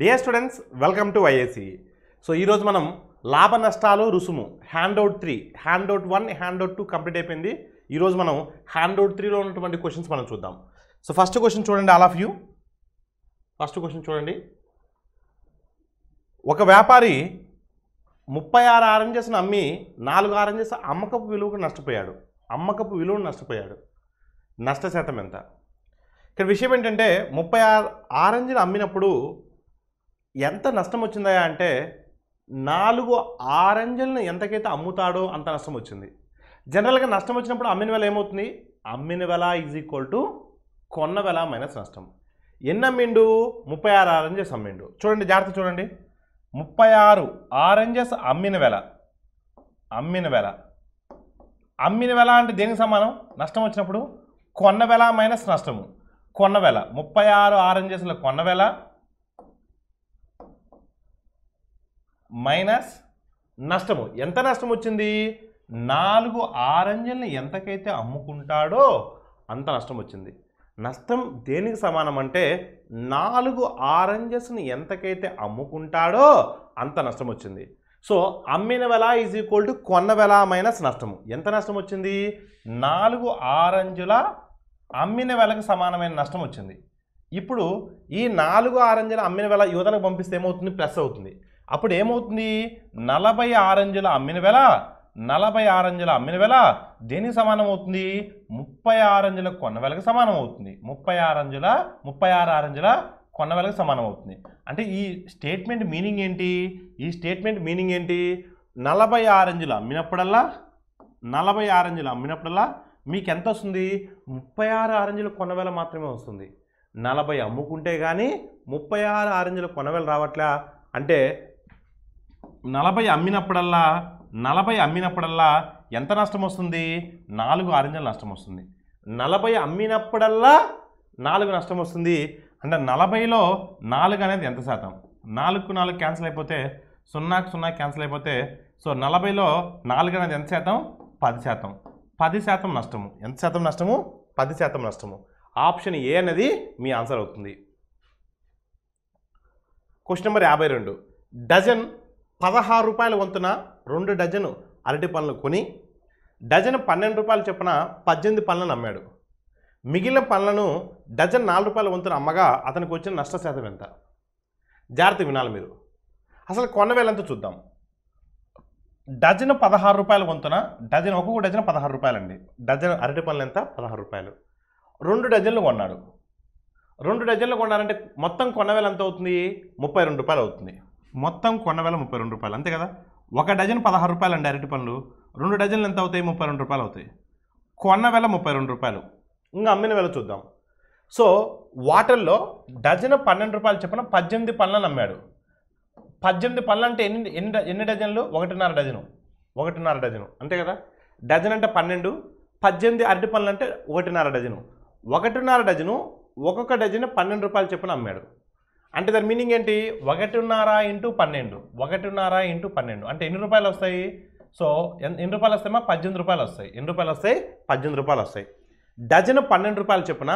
dear students welcome to IAC so ఈరోజు మనం లాభ నష్టాలు రుసుము handout three handout one handout two complete అయిపోయింది ఈరోజు మనం హ్యాండ్అవుట్ త్రీలో ఉన్నటువంటి క్వశ్చన్స్ మనం చూద్దాం సో ఫస్ట్ క్వశ్చన్ చూడండి all of you first question చూడండి ఒక వ్యాపారి ముప్పై ఆరు ఆరెంజెస్ను అమ్మి నాలుగు ఆరెంజెస్ అమ్మకపు విలువకు నష్టపోయాడు అమ్మకపు విలువను నష్టపోయాడు నష్ట శాతం ఎంత ఇక్కడ విషయం ఏంటంటే ముప్పై ఆరు ఆరెంజ్ని అమ్మినప్పుడు ఎంత నష్టం వచ్చిందా అంటే నాలుగు ఆరెంజలను ఎంతకైతే అమ్ముతాడో అంత నష్టం వచ్చింది జనరల్గా నష్టం వచ్చినప్పుడు అమ్మిన వెల ఏమవుతుంది అమ్మిన వెల ఈజ్ ఈక్వల్ టు కొన్న వెల మైనస్ నష్టం ఎన్ని అమ్మిండు ముప్పై ఆరు ఆరెంజెస్ అమ్మిండు చూడండి జాగ్రత్త చూడండి ముప్పై ఆరు ఆరెంజెస్ అమ్మిన వెల అమ్మిన వెల అమ్మిన వెల అంటే దేనికి సమానం నష్టం వచ్చినప్పుడు కొన్న వెల మైనస్ నష్టము కొన్న వెల ముప్పై ఆరు ఆరెంజెస్లో కొన్న వెల మైనస్ నష్టము ఎంత నష్టం వచ్చింది నాలుగు ఆరంజల్ని ఎంతకైతే అమ్ముకుంటాడో అంత నష్టం వచ్చింది నష్టం దేనికి సమానం అంటే నాలుగు ఆరంజెస్ని ఎంతకైతే అమ్ముకుంటాడో అంత నష్టం వచ్చింది సో అమ్మిన వెల ఈజ్ ఈక్వల్ టు కొన్న వెల మైనస్ నష్టము ఎంత నష్టం వచ్చింది నాలుగు ఆరంజుల అమ్మిన వెలకు సమానమైన నష్టం వచ్చింది ఇప్పుడు ఈ నాలుగు ఆరంజుల అమ్మిన వెల యువతలకు పంపిస్తే ఏమవుతుంది ప్లస్ అవుతుంది అప్పుడు ఏమవుతుంది నలభై ఆరంజుల అమ్మిన వేళ నలభై ఆరంజుల అమ్మిన వేళ దేనికి సమానం అవుతుంది ముప్పై ఆరంజుల కొన్నవేళకి సమానం అవుతుంది ముప్పై ఆరంజుల ముప్పై ఆరు ఆరంజుల కొన్నవేళకి సమానం అవుతుంది అంటే ఈ స్టేట్మెంట్ మీనింగ్ ఏంటి ఈ స్టేట్మెంట్ మీనింగ్ ఏంటి నలభై ఆరంజులు అమ్మినప్పుడల్లా నలభై ఆరంజులు అమ్మినప్పుడల్లా మీకు ఎంత వస్తుంది ముప్పై ఆరు ఆరెంజ్లు కొనవేల మాత్రమే వస్తుంది నలభై అమ్ముకుంటే కానీ ముప్పై ఆరు ఆరెంజ్లు కొనవేలు రావట్లే అంటే నలభై అమ్మినప్పుడల్లా నలభై అమ్మినప్పుడల్లా ఎంత నష్టం వస్తుంది నాలుగు ఆరింజల నష్టం వస్తుంది నలభై అమ్మినప్పుడల్లా నాలుగు నష్టం వస్తుంది అంటే నలభైలో నాలుగు అనేది ఎంత శాతం నాలుగుకు నాలుగు క్యాన్సిల్ అయిపోతే సున్నాకు సున్నా క్యాన్సిల్ అయిపోతే సో నలభైలో నాలుగు అనేది ఎంత శాతం పది శాతం పది శాతం నష్టము ఎంత శాతం నష్టము పది శాతం నష్టము ఆప్షన్ ఏ అనేది మీ ఆన్సర్ అవుతుంది క్వశ్చన్ నెంబర్ యాభై రెండు డజన్ పదహారు రూపాయల వంతున రెండు డజను అరటి పనులు కొని డజన్ పన్నెండు రూపాయలు చొప్పున పద్దెనిమిది పనులను అమ్మాడు మిగిలిన పనులను డజన్ నాలుగు రూపాయల వంతున అమ్మగా అతనికి వచ్చిన నష్ట శాతం ఎంత జాగ్రత్త వినాలి మీరు అసలు కొన్నవేలంతా చూద్దాం డజన్ పదహారు రూపాయల వంతున డజన్ ఒక్కొక్క డజన్ పదహారు రూపాయలండి డజన్ అరటి పనులు ఎంత పదహారు రూపాయలు రెండు డజన్లు కొన్నాడు రెండు డజన్లు కొన్నారంటే మొత్తం కొన్నవేలు ఎంత అవుతుంది ముప్పై రెండు రూపాయలు అవుతుంది మొత్తం కొన్న వేల ముప్పై రెండు రూపాయలు అంతే కదా ఒక డజన్ పదహారు రూపాయలు అండి అరటి పనులు రెండు డజన్లు ఎంత అవుతాయి ముప్పై రెండు రూపాయలు అవుతాయి కొన్న వేల ముప్పై రెండు రూపాయలు ఇంకా అమ్మిన వేళ చూద్దాం సో వాటర్లో డజన్ పన్నెండు రూపాయలు చెప్పిన పద్దెనిమిది పండ్లను అమ్మాడు పద్దెనిమిది పళ్ళు అంటే ఎన్ని ఎన్ని ఎన్ని డజన్లు ఒకటిన్నర డజను ఒకటిన్నర డజను అంతే కదా డజన్ అంటే పన్నెండు పద్దెనిమిది అరటి పళ్ళు అంటే ఒకటిన్నర డజను ఒకటిన్నర డజను ఒక్కొక్క డజన్ పన్నెండు రూపాయలు చెప్పిన అమ్మాడు అంటే దాని మీనింగ్ ఏంటి ఒకటిన్నర ఇంటూ పన్నెండు ఒకటిన్నర ఇంటూ పన్నెండు అంటే ఎన్ని రూపాయలు వస్తాయి సో ఎన్ని రూపాయలు వస్తాయమ్మా పద్దెనిమిది రూపాయలు వస్తాయి ఎన్ని రూపాయలు వస్తాయి పద్దెనిమిది రూపాయలు వస్తాయి డజన్ పన్నెండు రూపాయలు చెప్పిన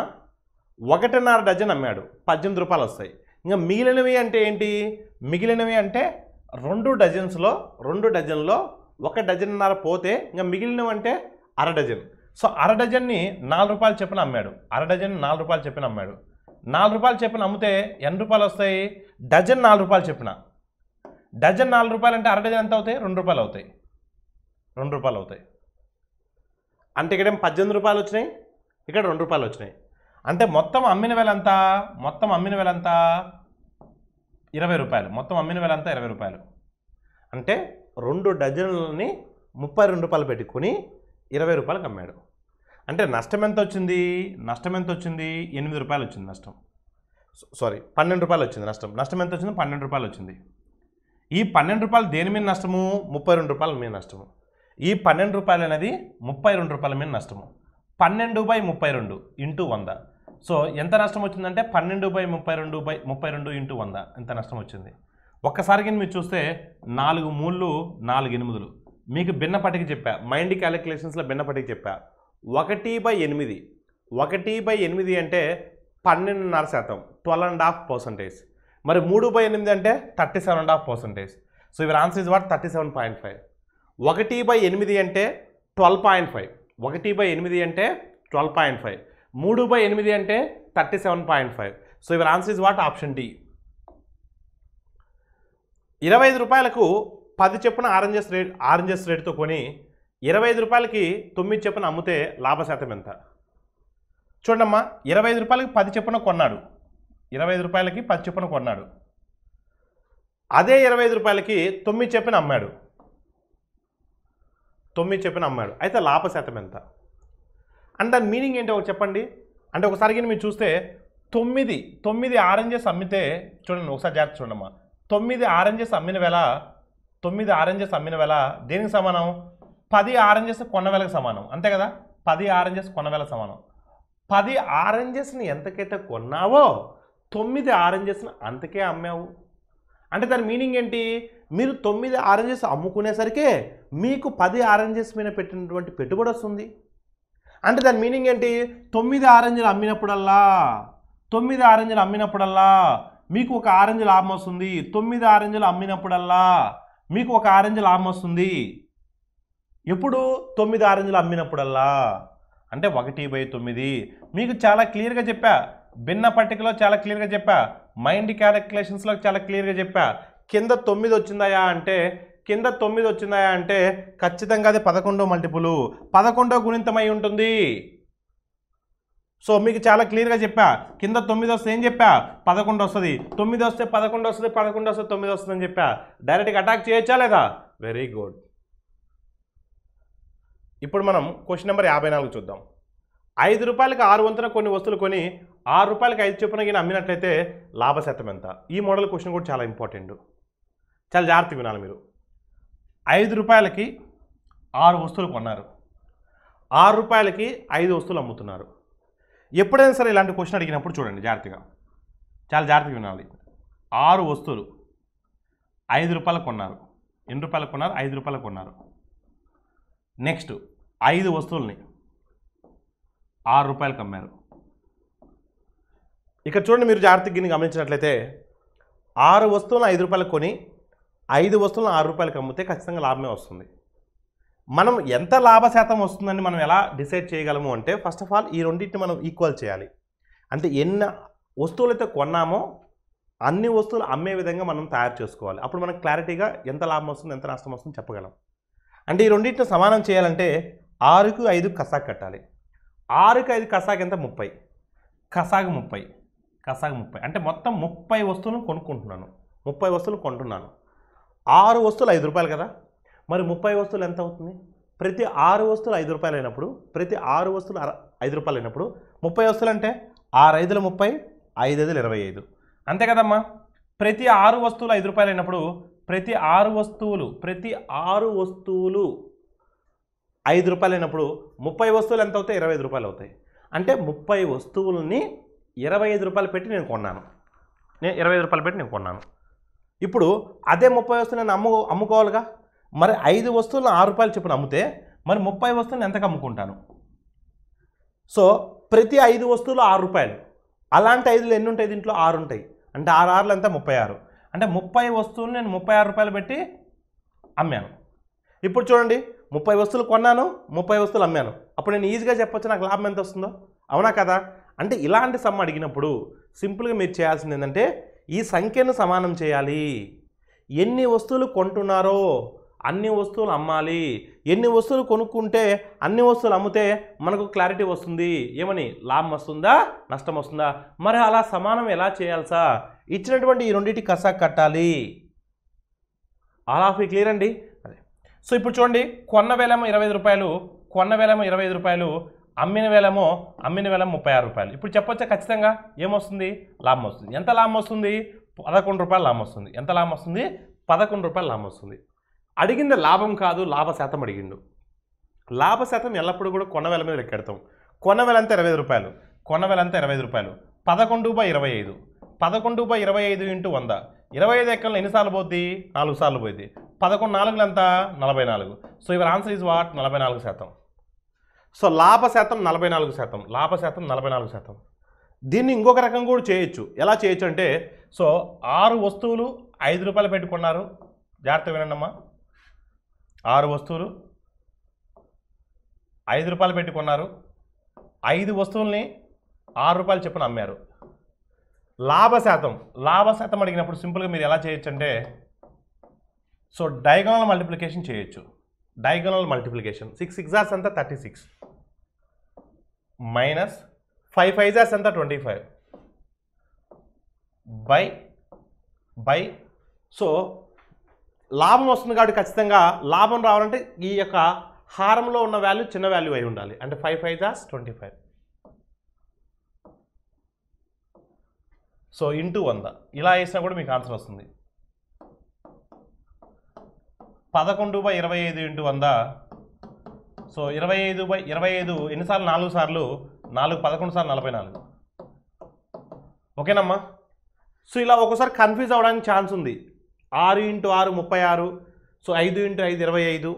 ఒకటిన్నర డజన్ అమ్మాడు పద్దెనిమిది రూపాయలు వస్తాయి ఇంకా మిగిలినవి అంటే ఏంటి మిగిలినవి అంటే రెండు డజన్స్లో రెండు డజన్లో ఒక డజన్నర పోతే ఇంకా మిగిలినవి అంటే అర డజన్ సో అర డజన్ని నాలుగు రూపాయలు చెప్పిన అమ్మాడు అర డజన్ నాలుగు రూపాయలు చెప్పిన అమ్మాడు నాలుగు రూపాయలు చెప్పిన అమ్మితే ఎన్ని రూపాయలు వస్తాయి డజన్ నాలుగు రూపాయలు చెప్పిన డజన్ నాలుగు రూపాయలు అంటే అర డజన్ ఎంత అవుతాయి రెండు రూపాయలు అవుతాయి రెండు రూపాయలు అవుతాయి అంటే ఇక్కడ పద్దెనిమిది రూపాయలు వచ్చినాయి ఇక్కడ రెండు రూపాయలు వచ్చినాయి అంటే మొత్తం అమ్మిన ఎంత మొత్తం అమ్మిన ఎంత ఇరవై రూపాయలు మొత్తం అమ్మిన అంతా ఇరవై రూపాయలు అంటే రెండు డజన్లని ముప్పై రెండు రూపాయలు పెట్టుకుని ఇరవై రూపాయలకు అమ్మాడు అంటే నష్టం ఎంత వచ్చింది నష్టం ఎంత వచ్చింది ఎనిమిది రూపాయలు వచ్చింది నష్టం సారీ పన్నెండు రూపాయలు వచ్చింది నష్టం నష్టం ఎంత వచ్చింది పన్నెండు రూపాయలు వచ్చింది ఈ పన్నెండు రూపాయలు దేని మీద నష్టము ముప్పై రెండు రూపాయల మీద నష్టము ఈ పన్నెండు రూపాయలు అనేది ముప్పై రెండు రూపాయల మీద నష్టము పన్నెండు బై ముప్పై రెండు ఇంటూ వంద సో ఎంత నష్టం వచ్చిందంటే పన్నెండు బై ముప్పై రెండు బై ముప్పై రెండు ఇంటూ వంద ఎంత నష్టం వచ్చింది ఒక్కసారిగా మీరు చూస్తే నాలుగు మూళ్ళు నాలుగు ఎనిమిదిలు మీకు భిన్నపటికి చెప్పా మైండ్ క్యాలిక్యులేషన్స్లో భిన్నపటికి చెప్పా ఒకటి బై ఎనిమిది ఒకటి బై ఎనిమిది అంటే పన్నెండున్నర శాతం ట్వెల్వ్ అండ్ హాఫ్ పర్సంటేజ్ మరి మూడు బై ఎనిమిది అంటే thirty seven and half percentage so ఇవి answer is what thirty seven point five ఒకటి బై ఎనిమిది అంటే ట్వెల్వ్ పాయింట్ ఫైవ్ ఒకటి బై ఎనిమిది అంటే ట్వెల్వ్ పాయింట్ ఫైవ్ మూడు బై ఎనిమిది అంటే thirty seven point five so ఇవి answer is what option D ఇరవై ఐదు రూపాయలకు పది చెప్పున ఆరెంజెస్ రేట్ ఆరెంజెస్ రేటుతో కొని ఇరవై ఐదు రూపాయలకి తొమ్మిది చెప్పున అమ్మితే లాభశాతం ఎంత చూడమ్మా ఇరవై ఐదు రూపాయలకి పది చెప్పున కొన్నాడు ఇరవై ఐదు రూపాయలకి పది చెప్పున కొన్నాడు అదే ఇరవై ఐదు రూపాయలకి తొమ్మిది చెప్పిన అమ్మాడు తొమ్మిది చెప్పున అమ్మాడు అయితే లాభశాతం ఎంత అండ్ దాని మీనింగ్ ఏంటో ఒకటి చెప్పండి అంటే ఒకసారి మీరు చూస్తే తొమ్మిది తొమ్మిది ఆరెంజెస్ అమ్మితే చూడండి ఒకసారి జాగ్రత్త చూడమ్మా తొమ్మిది ఆరెంజెస్ అమ్మిన వేళ తొమ్మిది ఆరెంజెస్ అమ్మిన వేళ దేనికి సమానం పది ఆరెంజెస్ కొన్నవేలకు సమానం అంతే కదా పది ఆరెంజెస్ కొన్నవేల సమానం పది ఆరెంజెస్ని ఎంతకైతే కొన్నావో తొమ్మిది ఆరెంజెస్ని అంతకే అమ్మావు అంటే దాని మీనింగ్ ఏంటి మీరు తొమ్మిది ఆరెంజెస్ అమ్ముకునేసరికి మీకు పది ఆరెంజెస్ మీద పెట్టినటువంటి పెట్టుబడి వస్తుంది అంటే దాని మీనింగ్ ఏంటి తొమ్మిది ఆరెంజ్లు అమ్మినప్పుడల్లా తొమ్మిది ఆరెంజ్లు అమ్మినప్పుడల్లా మీకు ఒక ఆరెంజ్ లాభం వస్తుంది తొమ్మిది ఆరెంజ్లు అమ్మినప్పుడల్లా మీకు ఒక ఆరెంజ్ లాభం వస్తుంది ఎప్పుడు తొమ్మిది ఆరెంజ్లు అమ్మినప్పుడల్లా అంటే ఒకటి బై తొమ్మిది మీకు చాలా క్లియర్గా చెప్పా భిన్న పట్టికలో చాలా క్లియర్గా చెప్పా మైండ్ క్యాలిక్యులేషన్స్లో చాలా క్లియర్గా చెప్పా కింద తొమ్మిది వచ్చిందాయా అంటే కింద తొమ్మిది వచ్చిందాయా అంటే ఖచ్చితంగా అది పదకొండో మల్టిపులు పదకొండో గుణితమై ఉంటుంది సో మీకు చాలా క్లియర్గా చెప్పా కింద తొమ్మిది వస్తే ఏం చెప్పా పదకొండు వస్తుంది తొమ్మిది వస్తే పదకొండు వస్తుంది పదకొండు వస్తే తొమ్మిది వస్తుందని చెప్పా డైరెక్ట్గా అటాక్ చేయొచ్చా లేదా వెరీ గుడ్ ఇప్పుడు మనం క్వశ్చన్ నెంబర్ యాభై నాలుగు చూద్దాం ఐదు రూపాయలకి ఆరు వంతున కొన్ని వస్తువులు కొని ఆరు రూపాయలకి ఐదు చొప్పున కానీ అమ్మినట్లయితే లాభశాతం ఎంత ఈ మోడల్ క్వశ్చన్ కూడా చాలా ఇంపార్టెంట్ చాలా జాగ్రత్త వినాలి మీరు ఐదు రూపాయలకి ఆరు వస్తువులు కొన్నారు ఆరు రూపాయలకి ఐదు వస్తువులు అమ్ముతున్నారు ఎప్పుడైనా సరే ఇలాంటి క్వశ్చన్ అడిగినప్పుడు చూడండి జాగ్రత్తగా చాలా జాగ్రత్తగా వినాలి ఆరు వస్తువులు ఐదు రూపాయలకు కొన్నారు ఎన్ని రూపాయలకు కొన్నారు ఐదు రూపాయలకు కొన్నారు నెక్స్ట్ ఐదు వస్తువుల్ని ఆరు రూపాయలకు అమ్మారు ఇక్కడ చూడండి మీరు జాగ్రత్తగా గమనించినట్లయితే ఆరు వస్తువులను ఐదు రూపాయలకు కొని ఐదు వస్తువులను ఆరు రూపాయలకు అమ్మితే ఖచ్చితంగా లాభమే వస్తుంది మనం ఎంత లాభశాతం వస్తుందని మనం ఎలా డిసైడ్ చేయగలము అంటే ఫస్ట్ ఆఫ్ ఆల్ ఈ రెండింటిని మనం ఈక్వల్ చేయాలి అంటే ఎన్ని వస్తువులైతే కొన్నామో అన్ని వస్తువులు అమ్మే విధంగా మనం తయారు చేసుకోవాలి అప్పుడు మనకు క్లారిటీగా ఎంత లాభం వస్తుంది ఎంత నష్టం వస్తుంది చెప్పగలం అంటే ఈ రెండింటిని సమానం చేయాలంటే ఆరుకు ఐదు కసాక్ కట్టాలి ఆరుకు ఐదు కసాక్ ఎంత ముప్పై కసాక్ ముప్పై కసాక్ ముప్పై అంటే మొత్తం ముప్పై వస్తువులను కొనుక్కుంటున్నాను ముప్పై వస్తువులు కొంటున్నాను ఆరు వస్తువులు ఐదు రూపాయలు కదా మరి ముప్పై వస్తువులు ఎంత అవుతుంది ప్రతి ఆరు వస్తువులు ఐదు రూపాయలు అయినప్పుడు ప్రతి ఆరు వస్తువులు ఐదు రూపాయలు అయినప్పుడు ముప్పై వస్తువులు అంటే ఆరు ఐదుల ముప్పై ఐదు ఐదులు ఇరవై ఐదు అంతే కదమ్మా ప్రతి ఆరు వస్తువులు ఐదు రూపాయలు అయినప్పుడు ప్రతి ఆరు వస్తువులు ప్రతి ఆరు వస్తువులు ఐదు రూపాయలు అయినప్పుడు ముప్పై వస్తువులు ఎంత అవుతాయి ఇరవై ఐదు రూపాయలు అవుతాయి అంటే ముప్పై వస్తువుల్ని ఇరవై ఐదు రూపాయలు పెట్టి నేను కొన్నాను నేను ఇరవై ఐదు రూపాయలు పెట్టి నేను కొన్నాను ఇప్పుడు అదే ముప్పై వస్తువులు నేను అమ్ము అమ్ముకోవాలిగా మరి ఐదు వస్తువులను ఆరు రూపాయలు చెప్పిన అమ్మితే మరి ముప్పై వస్తువులను ఎంతకు అమ్ముకుంటాను సో ప్రతి ఐదు వస్తువులు ఆరు రూపాయలు అలాంటి ఐదులు ఎన్ని ఉంటాయి దీంట్లో ఆరు ఉంటాయి అంటే ఆరు ఆరులు అంతా ముప్పై ఆరు అంటే ముప్పై వస్తువులు నేను ముప్పై ఆరు రూపాయలు పెట్టి అమ్మాను ఇప్పుడు చూడండి ముప్పై వస్తువులు కొన్నాను ముప్పై వస్తువులు అమ్మాను అప్పుడు నేను ఈజీగా చెప్పొచ్చు నాకు లాభం ఎంత వస్తుందో అవునా కదా అంటే ఇలాంటి సమ్మ అడిగినప్పుడు సింపుల్గా మీరు చేయాల్సింది ఏంటంటే ఈ సంఖ్యను సమానం చేయాలి ఎన్ని వస్తువులు కొంటున్నారో అన్ని వస్తువులు అమ్మాలి ఎన్ని వస్తువులు కొనుక్కుంటే అన్ని వస్తువులు అమ్మితే మనకు క్లారిటీ వస్తుంది ఏమని లాభం వస్తుందా నష్టం వస్తుందా మరి అలా సమానం ఎలా చేయాలి సార్ ఇచ్చినటువంటి ఈ రెండింటి కసా కట్టాలి ఆల్ ఆఫ్ క్లియర్ అండి సో ఇప్పుడు చూడండి కొన్న వేలేమో ఇరవై ఐదు రూపాయలు కొన్న వేలేమో ఇరవై ఐదు రూపాయలు అమ్మిన వేలేమో అమ్మిన వేల ముప్పై ఆరు రూపాయలు ఇప్పుడు చెప్పొచ్చా ఖచ్చితంగా ఏమొస్తుంది లాభం వస్తుంది ఎంత లాభం వస్తుంది పదకొండు రూపాయలు లాభం వస్తుంది ఎంత లాభం వస్తుంది పదకొండు రూపాయలు లాభం వస్తుంది అడిగింది లాభం కాదు లాభ శాతం అడిగిండు లాభ శాతం ఎల్లప్పుడూ కూడా కొన్న వేల మీద లెక్కెడతాం కొన్న వేల అంతా ఇరవై ఐదు రూపాయలు కొన్న వేల అంతా ఇరవై ఐదు రూపాయలు పదకొండు బై ఇరవై ఐదు పదకొండు బై ఇరవై ఐదు ఇంటూ వంద ఇరవై ఐదు ఎక్కలను ఎన్నిసార్లు పోద్ది నాలుగు సార్లు పోయింది పదకొండు నాలుగులు ఎంత నలభై నాలుగు సో ఇవర్ ఆన్సర్ ఈజ్ వాట్ నలభై నాలుగు శాతం సో లాభ శాతం నలభై నాలుగు శాతం లాభ శాతం నలభై నాలుగు శాతం దీన్ని ఇంకొక రకం కూడా చేయొచ్చు ఎలా చేయొచ్చు అంటే సో ఆరు వస్తువులు ఐదు రూపాయలు పెట్టుకున్నారు జాగ్రత్త వినండమ్మా ఆరు వస్తువులు ఐదు రూపాయలు పెట్టుకున్నారు ఐదు వస్తువుల్ని ఆరు రూపాయలు చెప్పున అమ్మారు లాభశాతం లాభశాతం అడిగినప్పుడు సింపుల్గా మీరు ఎలా చేయొచ్చు అంటే సో డయాగనల్ మల్టిప్లికేషన్ చేయొచ్చు డయాగనల్ మల్టిప్లికేషన్ సిక్స్ సిక్స్ జార్స్ అంతా thirty six minus five five జార్స్ అంతా twenty five by by so లాభం వస్తుంది కాబట్టి ఖచ్చితంగా లాభం రావాలంటే ఈ యొక్క హారంలో ఉన్న వాల్యూ చిన్న వాల్యూ అయి ఉండాలి అంటే ఫైవ్ ఫైవ్ జార్స్ ట్వంటీ ఫైవ్ సో ఇంటూ వంద ఇలా వేసినా కూడా మీకు ఆన్సర్ వస్తుంది పదకొండు బై ఇరవై ఐదు ఇంటూ వంద సో ఇరవై ఐదు బై ఇరవై ఐదు ఎన్నిసార్లు నాలుగు సార్లు నాలుగు పదకొండు సార్లు నలభై నాలుగు ఓకేనమ్మా సో ఇలా ఒకసారి కన్ఫ్యూజ్ అవ్వడానికి ఛాన్స్ ఉంది ఆరు ఇంటూ ఆరు ముప్పై ఆరు సో ఐదు ఇంటూ ఐదు ఇరవై ఐదు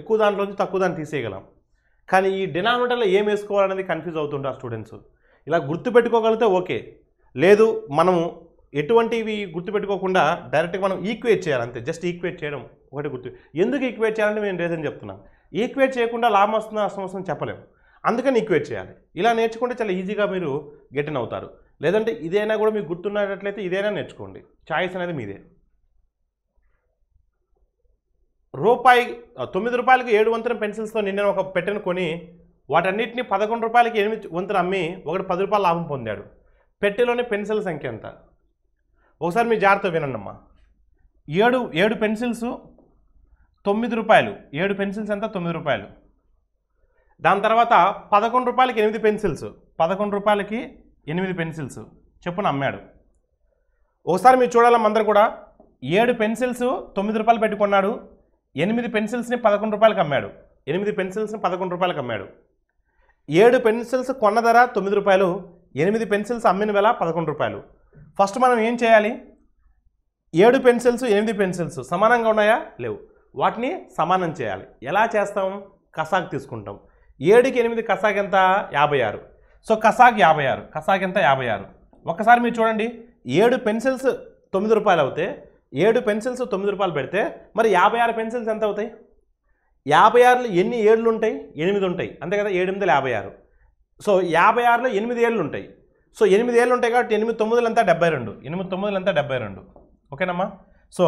ఎక్కువ దాంట్లోంచి తక్కువ దాన్ని తీసేయగలం కానీ ఈ డినామినేటర్లో ఏం వేసుకోవాలనేది కన్ఫ్యూజ్ అవుతుంటారు స్టూడెంట్స్ ఇలా గుర్తుపెట్టుకోగలిగితే ఓకే లేదు మనము ఎటువంటివి గుర్తుపెట్టుకోకుండా డైరెక్ట్గా మనం ఈక్వేట్ చేయాలి అంతే జస్ట్ ఈక్వేట్ చేయడం ఒకటి గుర్తు ఎందుకు ఈక్వేట్ చేయాలంటే నేను రీజన్ చెప్తున్నాను ఈక్వేట్ చేయకుండా లాభం వస్తుందా నష్టం వస్తుందని చెప్పలేము అందుకని ఈక్వేట్ చేయాలి ఇలా నేర్చుకుంటే చాలా ఈజీగా మీరు గెటిన్ అవుతారు లేదంటే ఇదైనా కూడా మీకు గుర్తున్నట్లయితే ఇదైనా నేర్చుకోండి చాయిస్ అనేది మీదే రూపాయి తొమ్మిది రూపాయలకి ఏడు వంతుల పెన్సిల్స్తో నిన్న ఒక పెట్టెను కొని వాటన్నిటిని పదకొండు రూపాయలకి ఎనిమిది వంతులు అమ్మి ఒకటి పది రూపాయలు లాభం పొందాడు పెట్టెలోని పెన్సిల్ సంఖ్య ఎంత ఒకసారి మీ జాగ్రత్త వినండమ్మా ఏడు ఏడు పెన్సిల్స్ తొమ్మిది రూపాయలు ఏడు పెన్సిల్స్ ఎంత తొమ్మిది రూపాయలు దాని తర్వాత పదకొండు రూపాయలకి ఎనిమిది పెన్సిల్స్ పదకొండు రూపాయలకి ఎనిమిది పెన్సిల్స్ చెప్పున అమ్మాడు ఒకసారి మీరు అందరు కూడా ఏడు పెన్సిల్స్ తొమ్మిది రూపాయలు పెట్టుకున్నాడు ఎనిమిది పెన్సిల్స్ని పదకొండు రూపాయలకి అమ్మాడు ఎనిమిది పెన్సిల్స్ని పదకొండు రూపాయలకి అమ్మాడు ఏడు పెన్సిల్స్ కొన్న ధర తొమ్మిది రూపాయలు ఎనిమిది పెన్సిల్స్ అమ్మిన వేళ పదకొండు రూపాయలు ఫస్ట్ మనం ఏం చేయాలి ఏడు పెన్సిల్స్ ఎనిమిది పెన్సిల్స్ సమానంగా ఉన్నాయా లేవు వాటిని సమానం చేయాలి ఎలా చేస్తాం కసాక్ తీసుకుంటాం ఏడుకి ఎనిమిది కసాక్ ఎంత యాభై ఆరు సో కసాక్ యాభై ఆరు కసాక్ ఎంత యాభై ఆరు ఒక్కసారి మీరు చూడండి ఏడు పెన్సిల్స్ తొమ్మిది రూపాయలు అవుతే ఏడు పెన్సిల్స్ తొమ్మిది రూపాయలు పెడితే మరి యాభై ఆరు పెన్సిల్స్ ఎంత అవుతాయి యాభై ఆరులు ఎన్ని ఏళ్ళు ఉంటాయి ఎనిమిది ఉంటాయి అంతే కదా ఎనిమిది యాభై ఆరు సో యాభై ఆరులో ఎనిమిది ఏళ్ళు ఉంటాయి సో ఎనిమిది ఏళ్ళు ఉంటాయి కాబట్టి ఎనిమిది తొమ్మిదిలంతా డెబ్బై రెండు ఎనిమిది అంతా డెబ్బై రెండు ఓకేనమ్మా సో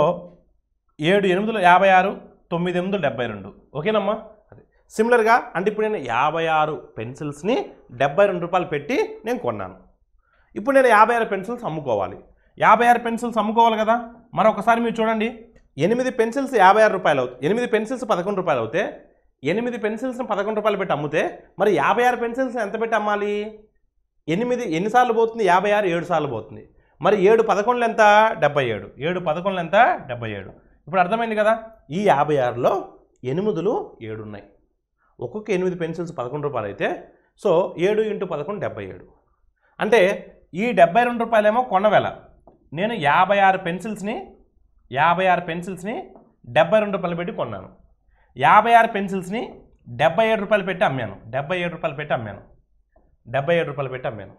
ఏడు ఎనిమిదిలో యాభై ఆరు తొమ్మిది ఎనిమిది డెబ్బై రెండు ఓకేనమ్మా అదే సిమిలర్గా అంటే ఇప్పుడు నేను యాభై ఆరు పెన్సిల్స్ని డెబ్బై రెండు రూపాయలు పెట్టి నేను కొన్నాను ఇప్పుడు నేను యాభై ఆరు పెన్సిల్స్ అమ్ముకోవాలి యాభై ఆరు పెన్సిల్స్ అమ్ముకోవాలి కదా మరొకసారి మీరు చూడండి ఎనిమిది పెన్సిల్స్ యాభై ఆరు రూపాయలు అవుతాయి ఎనిమిది పెన్సిల్స్ పదకొండు రూపాయలు అవుతే ఎనిమిది పెన్సిల్స్ని పదకొండు రూపాయలు పెట్టి అమ్మితే మరి యాభై ఆరు పెన్సిల్స్ని ఎంత పెట్టి అమ్మాలి ఎనిమిది ఎన్నిసార్లు పోతుంది యాభై ఆరు ఏడు సార్లు పోతుంది మరి ఏడు పదకొండులు ఎంత డెబ్బై ఏడు ఏడు పదకొండులు ఎంత డెబ్బై ఏడు ఇప్పుడు అర్థమైంది కదా ఈ యాభై ఆరులో ఎనిమిదిలు ఏడు ఉన్నాయి ఒక్కొక్క ఎనిమిది పెన్సిల్స్ పదకొండు రూపాయలు అయితే సో ఏడు ఇంటూ పదకొండు డెబ్బై ఏడు అంటే ఈ డెబ్బై రెండు రూపాయలేమో కొనవేళ నేను యాభై ఆరు పెన్సిల్స్ని యాభై ఆరు పెన్సిల్స్ని డెబ్బై రెండు రూపాయలు పెట్టి కొన్నాను యాభై ఆరు పెన్సిల్స్ని డెబ్బై ఏడు రూపాయలు పెట్టి అమ్మాను డెబ్బై ఏడు రూపాయలు పెట్టి అమ్మాను డెబ్బై ఏడు రూపాయలు పెట్టి అమ్మాను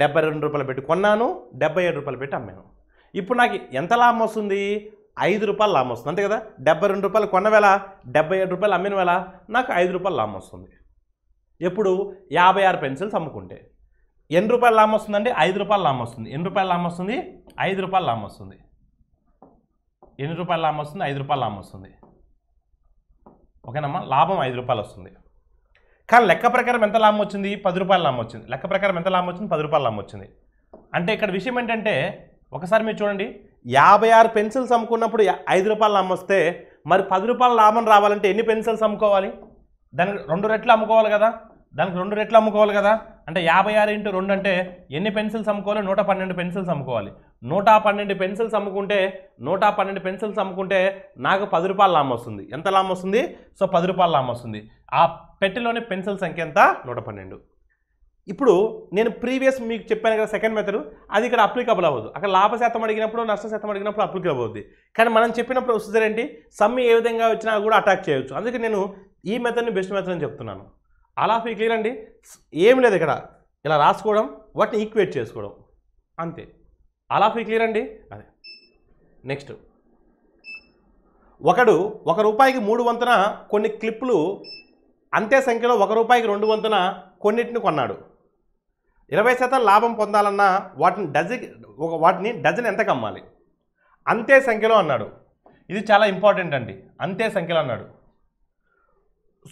డెబ్బై రెండు రూపాయలు పెట్టి కొన్నాను డెబ్బై ఏడు రూపాయలు పెట్టి అమ్మాను ఇప్పుడు నాకు ఎంత లాభం వస్తుంది ఐదు రూపాయలు లాభం వస్తుంది అంతే కదా డెబ్బై రెండు రూపాయలు కొన్న వేళ డెబ్బై ఏడు రూపాయలు అమ్మిన వేళ నాకు ఐదు రూపాయలు లాభం వస్తుంది ఎప్పుడు యాభై ఆరు పెన్సిల్స్ అమ్ముకుంటే ఎన్ని రూపాయలు లాభం వస్తుందండి ఐదు రూపాయలు లాభం వస్తుంది ఎన్ని రూపాయలు లాభం వస్తుంది ఐదు రూపాయలు లాభం వస్తుంది ఎన్ని రూపాయలు లాభం వస్తుంది ఐదు రూపాయలు లాభం వస్తుంది ఓకేనమ్మా లాభం ఐదు రూపాయలు వస్తుంది కానీ లెక్క ప్రకారం ఎంత లాభం వచ్చింది పది రూపాయల లాభం వచ్చింది లెక్క ప్రకారం ఎంత లాభం వచ్చింది పది రూపాయల లాభం వచ్చింది అంటే ఇక్కడ విషయం ఏంటంటే ఒకసారి మీరు చూడండి యాభై ఆరు పెన్సిల్స్ అమ్ముకున్నప్పుడు ఐదు రూపాయలు అమ్మొస్తే మరి పది రూపాయల లాభం రావాలంటే ఎన్ని పెన్సిల్స్ అమ్ముకోవాలి దాని రెండు రెట్లు అమ్ముకోవాలి కదా దానికి రెండు రెట్లు అమ్ముకోవాలి కదా అంటే యాభై ఆరు ఇంటూ రెండు అంటే ఎన్ని పెన్సిల్స్ అమ్ముకోవాలి నూట పన్నెండు పెన్సిల్స్ అమ్ముకోవాలి నూట పన్నెండు పెన్సిల్స్ అమ్ముకుంటే నూట పన్నెండు పెన్సిల్స్ అమ్ముకుంటే నాకు పది రూపాయలు లాభం వస్తుంది ఎంత లాభం వస్తుంది సో పది రూపాయలు లాభం వస్తుంది ఆ పెట్టెలోని పెన్సిల్ సంఖ్య ఎంత నూట పన్నెండు ఇప్పుడు నేను ప్రీవియస్ మీకు చెప్పాను కదా సెకండ్ మెథడ్ అది ఇక్కడ అప్లికబుల్ అవ్వదు అక్కడ లాభశాతం అడిగినప్పుడు నష్టశాతం అడిగినప్పుడు అప్లికబుల్ అవుద్ది కానీ మనం చెప్పిన ప్రొసీజర్ ఏంటి సమ్మి ఏ విధంగా వచ్చినా కూడా అటాక్ చేయవచ్చు అందుకే నేను ఈ మెథడ్ని బెస్ట్ మెథడ్ అని చెప్తున్నాను అలాఫీ క్లియర్ అండి ఏం లేదు ఇక్కడ ఇలా రాసుకోవడం వాటిని ఈక్వేట్ చేసుకోవడం అంతే అలాఫీ క్లియర్ అండి అదే నెక్స్ట్ ఒకడు ఒక రూపాయికి మూడు వంతున కొన్ని క్లిప్లు అంతే సంఖ్యలో ఒక రూపాయికి రెండు వంతున కొన్నిటిని కొన్నాడు ఇరవై శాతం లాభం పొందాలన్నా వాటిని డజన్ ఒక వాటిని డజన్ ఎంత కమ్మాలి అంతే సంఖ్యలో అన్నాడు ఇది చాలా ఇంపార్టెంట్ అండి అంతే సంఖ్యలో అన్నాడు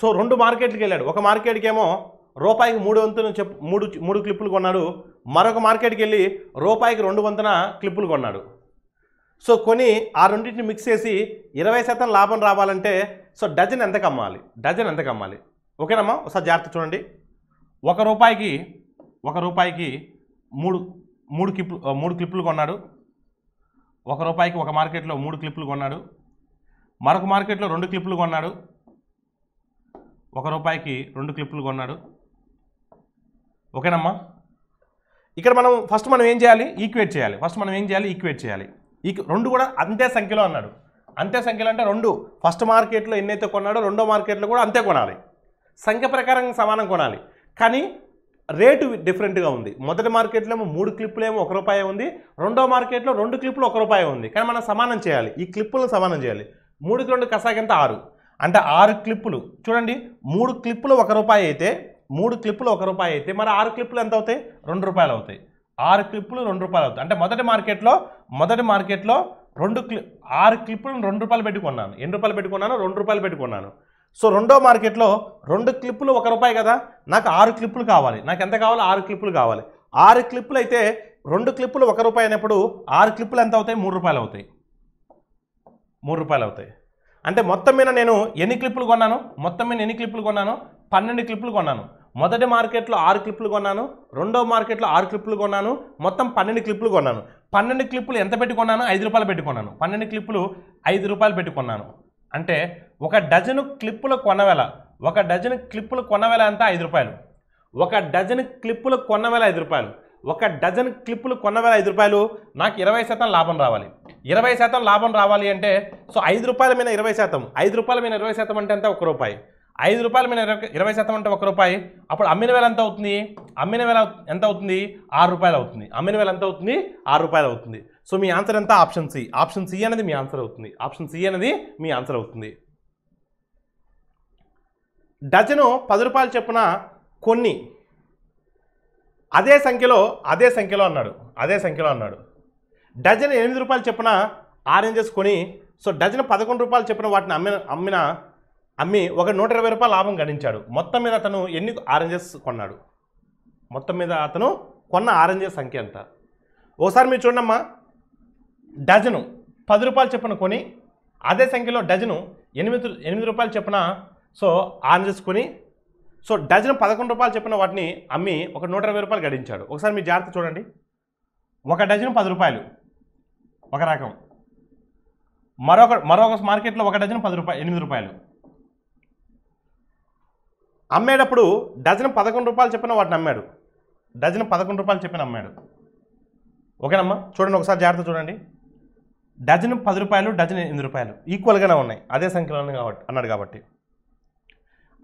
సో రెండు మార్కెట్లకు వెళ్ళాడు ఒక మార్కెట్కి ఏమో రూపాయికి మూడు వంతున చెప్పు మూడు మూడు క్లిప్పులు కొన్నాడు మరొక మార్కెట్కి వెళ్ళి రూపాయికి రెండు వంతున క్లిప్పులు కొన్నాడు సో కొని ఆ రెండింటిని మిక్స్ చేసి ఇరవై శాతం లాభం రావాలంటే సో డజన్ ఎంత కమ్మాలి డజన్ ఎంత కమ్మాలి ఓకేనమ్మా ఒకసారి జాగ్రత్త చూడండి ఒక రూపాయికి ఒక రూపాయికి మూడు మూడు క్లిప్ మూడు క్లిప్పులు కొన్నాడు ఒక రూపాయికి ఒక మార్కెట్లో మూడు క్లిప్పులు కొన్నాడు మరొక మార్కెట్లో రెండు క్లిప్పులు కొన్నాడు ఒక రూపాయికి రెండు క్లిప్పులు కొన్నాడు ఓకేనమ్మా ఇక్కడ మనం ఫస్ట్ మనం ఏం చేయాలి ఈక్వేట్ చేయాలి ఫస్ట్ మనం ఏం చేయాలి ఈక్వేట్ చేయాలి ఈ e రెండు కూడా అంతే సంఖ్యలో అన్నాడు అంతే సంఖ్యలో అంటే రెండు ఫస్ట్ మార్కెట్లో ఎన్నైతే కొన్నాడో రెండో మార్కెట్లో కూడా అంతే కొనాలి సంఖ్య ప్రకారం సమానం కొనాలి కానీ రేటు డిఫరెంట్గా ఉంది మొదటి మార్కెట్లో ఏమో మూడు క్లిప్పులు ఏమో ఒక రూపాయి ఉంది రెండో మార్కెట్లో రెండు క్లిప్పులు ఒక రూపాయి ఉంది కానీ మనం సమానం చేయాలి ఈ క్లిప్పులను సమానం చేయాలి మూడుకి రెండు కసాగింత ఆరు అంటే ఆరు క్లిప్పులు చూడండి మూడు క్లిప్పులు ఒక రూపాయి అయితే మూడు క్లిప్పులు ఒక రూపాయి అయితే మరి ఆరు క్లిప్పులు ఎంత అవుతాయి రెండు రూపాయలు అవుతాయి ఆరు క్లిప్పులు రెండు రూపాయలు అవుతాయి అంటే మొదటి మార్కెట్లో మొదటి మార్కెట్లో రెండు క్లి ఆరు క్లిప్పులు రెండు రూపాయలు పెట్టుకున్నాను ఎన్ని రూపాయలు పెట్టుకున్నాను రెండు రూపాయలు పెట్టుకున్నాను సో రెండో మార్కెట్లో రెండు క్లిప్పులు ఒక రూపాయి కదా నాకు ఆరు క్లిప్పులు కావాలి నాకు ఎంత కావాలి ఆరు క్లిప్పులు కావాలి ఆరు క్లిప్పులు అయితే రెండు క్లిప్పులు ఒక రూపాయి అయినప్పుడు ఆరు క్లిప్పులు ఎంత అవుతాయి మూడు రూపాయలు అవుతాయి మూడు రూపాయలు అవుతాయి అంటే మొత్తం మీద నేను ఎన్ని క్లిప్పులు కొన్నాను మొత్తం మీద ఎన్ని క్లిప్పులు కొన్నాను పన్నెండు క్లిప్పులు కొన్నాను మొదటి మార్కెట్లో ఆరు క్లిప్పులు కొన్నాను రెండో మార్కెట్లో ఆరు క్లిప్పులు కొన్నాను మొత్తం పన్నెండు క్లిప్పులు కొన్నాను పన్నెండు క్లిప్పులు ఎంత పెట్టుకున్నాను ఐదు రూపాయలు పెట్టుకున్నాను పన్నెండు క్లిప్పులు ఐదు రూపాయలు పెట్టుకున్నాను అంటే ఒక డజను క్లిప్పుల కొనవేళ ఒక డజను క్లిప్పుల కొనవేళ అంతా ఐదు రూపాయలు ఒక డజన్ క్లిప్పులు కొన్నవేళ ఐదు రూపాయలు ఒక డజన్ క్లిప్పులు కొన్న వేల ఐదు రూపాయలు నాకు ఇరవై శాతం లాభం రావాలి ఇరవై శాతం లాభం రావాలి అంటే సో ఐదు రూపాయల మీద ఇరవై శాతం ఐదు రూపాయల మీద ఇరవై శాతం అంటే ఎంత ఒక రూపాయి ఐదు రూపాయల మీద ఇరవై శాతం అంటే ఒక రూపాయి అప్పుడు అమ్మిన వేల ఎంత అవుతుంది అమ్మిన వేల ఎంత అవుతుంది ఆరు రూపాయలు అవుతుంది అమ్మిన వేల ఎంత అవుతుంది ఆరు రూపాయలు అవుతుంది సో మీ ఆన్సర్ ఎంత ఆప్షన్ సి ఆప్షన్ సి అనేది మీ ఆన్సర్ అవుతుంది ఆప్షన్ సి అనేది మీ ఆన్సర్ అవుతుంది డజను పది రూపాయలు చెప్పున కొన్ని అదే సంఖ్యలో అదే సంఖ్యలో అన్నాడు అదే సంఖ్యలో అన్నాడు డజన్ ఎనిమిది రూపాయలు చెప్పిన ఆరెంజెస్ కొని సో డజన్ పదకొండు రూపాయలు చెప్పిన వాటిని అమ్మిన అమ్మిన అమ్మి ఒక నూట ఇరవై రూపాయలు లాభం గడించాడు మొత్తం మీద అతను ఎన్ని ఆరెంజెస్ కొన్నాడు మొత్తం మీద అతను కొన్న ఆరెంజెస్ సంఖ్య ఎంత ఓసారి మీరు చూడమ్మా డజను పది రూపాయలు చెప్పిన కొని అదే సంఖ్యలో డజను ఎనిమిది ఎనిమిది రూపాయలు చెప్పిన సో ఆరెంజెస్ కొని సో డజన్ పదకొండు రూపాయలు చెప్పిన వాటిని అమ్మి ఒక నూట ఇరవై రూపాయలు గడించాడు ఒకసారి మీరు జాగ్రత్త చూడండి ఒక డజన్ పది రూపాయలు ఒక రకం మరొక మరొక మార్కెట్లో ఒక డజన్ పది రూపాయలు ఎనిమిది రూపాయలు అమ్మేటప్పుడు డజన్ పదకొండు రూపాయలు చెప్పిన వాటిని అమ్మాడు డజన్ పదకొండు రూపాయలు చెప్పిన అమ్మాడు ఓకేనమ్మా చూడండి ఒకసారి జాగ్రత్త చూడండి డజన్ పది రూపాయలు డజన్ ఎనిమిది రూపాయలు ఈక్వల్గానే ఉన్నాయి అదే సంఖ్యలో కాబట్టి అన్నాడు కాబట్టి